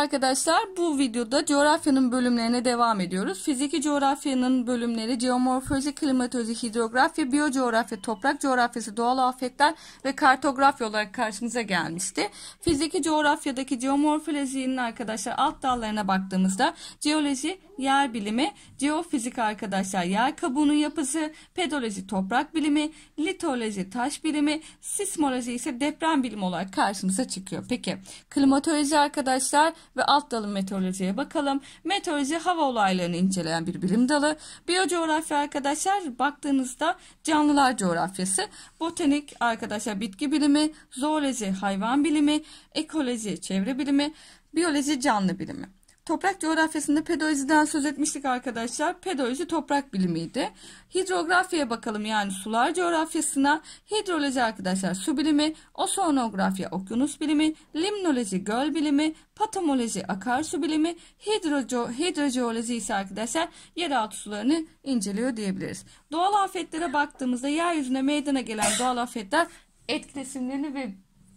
arkadaşlar bu videoda coğrafyanın bölümlerine devam ediyoruz. Fiziki coğrafyanın bölümleri geomorfoloji, klimatoloji, hidrografya, biyocoğrafya, toprak coğrafyası, doğal afetler ve kartografya olarak karşımıza gelmişti. Fiziki coğrafyadaki geomorfolojinin arkadaşlar alt dallarına baktığımızda jeoloji, yer bilimi, geofizik arkadaşlar yer kabuğunun yapısı, pedoloji toprak bilimi, litoloji taş bilimi, sismoloji ise deprem bilimi olarak karşımıza çıkıyor. Peki klimatoloji arkadaşlar ve alt dalım meteorolojiye bakalım. Meteoroloji hava olaylarını inceleyen bir bilim dalı. Biyocoğrafya arkadaşlar baktığınızda canlılar coğrafyası. Botanik arkadaşlar bitki bilimi, zooloji hayvan bilimi, ekoloji çevre bilimi, biyoloji canlı bilimi. Toprak coğrafyasında pedolojiden söz etmiştik arkadaşlar. Pedoloji toprak bilimiydi. Hidrografiye bakalım yani sular coğrafyasına. Hidroloji arkadaşlar su bilimi, oseanografya okyanus bilimi, limnoloji göl bilimi, patomoloji akarsu bilimi, hidroco, hidrojeoloji ise arkadaşlar yeraltı sularını inceliyor diyebiliriz. Doğal afetlere baktığımızda yeryüzüne meydana gelen doğal afetler etkileşimlerini ve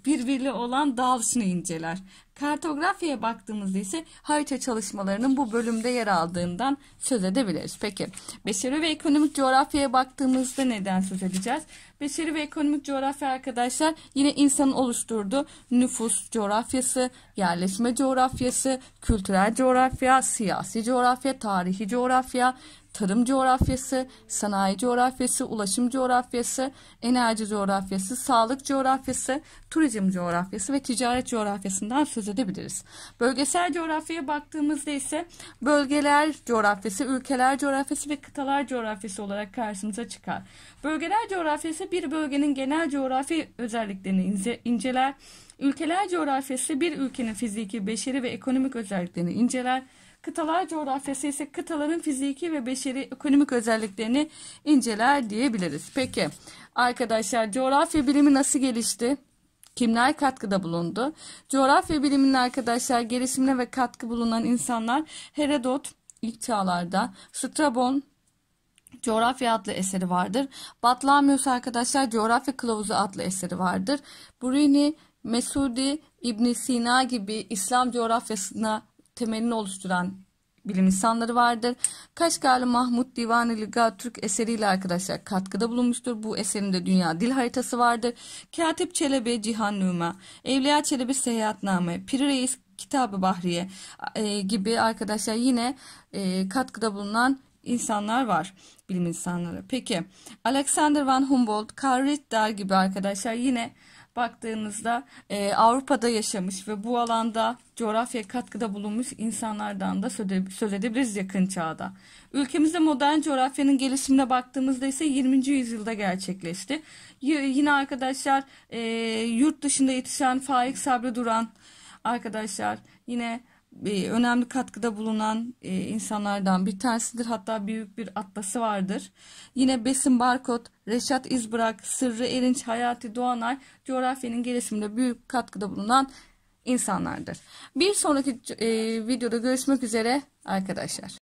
birbiri olan dağılışını inceler. Kartografiye baktığımızda ise harita çalışmalarının bu bölümde yer aldığından söz edebiliriz. Peki beşeri ve ekonomik coğrafyaya baktığımızda neden söz edeceğiz? Beşeri ve ekonomik coğrafya arkadaşlar yine insanın oluşturduğu nüfus coğrafyası, yerleşme coğrafyası, kültürel coğrafya, siyasi coğrafya, tarihi coğrafya, tarım coğrafyası, sanayi coğrafyası, ulaşım coğrafyası, enerji coğrafyası, sağlık coğrafyası, turizm coğrafyası ve ticaret coğrafyasından söz edebiliriz. Bölgesel coğrafyaya baktığımızda ise bölgeler coğrafyası, ülkeler coğrafyası ve kıtalar coğrafyası olarak karşımıza çıkar. Bölgeler coğrafyası bir bölgenin genel coğrafi özelliklerini inceler. Ülkeler coğrafyası bir ülkenin fiziki, beşeri ve ekonomik özelliklerini inceler. Kıtalar coğrafyası ise kıtaların fiziki ve beşeri ekonomik özelliklerini inceler diyebiliriz. Peki arkadaşlar coğrafya bilimi nasıl gelişti? Kimler katkıda bulundu? Coğrafya biliminin arkadaşlar gelişimine ve katkı bulunan insanlar Herodot ilk çağlarda, Strabon Coğrafya adlı eseri vardır. Batlamyus arkadaşlar Coğrafya Kılavuzu adlı eseri vardır. Burini, Mesudi, İbn Sina gibi İslam coğrafyasına temelini oluşturan bilim insanları vardır. Kaşgarlı Mahmut Divani Liga Türk eseriyle arkadaşlar katkıda bulunmuştur. Bu eserinde dünya dil haritası vardır. Katip Çelebi Cihan Nüma, Evliya Çelebi Seyahatname, Pir Reis Kitabı Bahriye e, gibi arkadaşlar yine e, katkıda bulunan insanlar var bilim insanları. Peki Alexander van Humboldt, Karl Ritter gibi arkadaşlar yine baktığınızda e, Avrupa'da yaşamış ve bu alanda coğrafya katkıda bulunmuş insanlardan da söz edebiliriz yakın çağda. Ülkemizde modern coğrafyanın gelişimine baktığımızda ise 20. yüzyılda gerçekleşti. Y- yine arkadaşlar e, yurt dışında yetişen Faik Sabri Duran arkadaşlar yine e, önemli katkıda bulunan e, insanlardan bir tanesidir. Hatta büyük bir atlası vardır. Yine Besim Barkot, Reşat İzbırak, Sırrı Erinç, Hayati Doğanay coğrafyanın gelişiminde büyük katkıda bulunan insanlardır. Bir sonraki e, videoda görüşmek üzere arkadaşlar.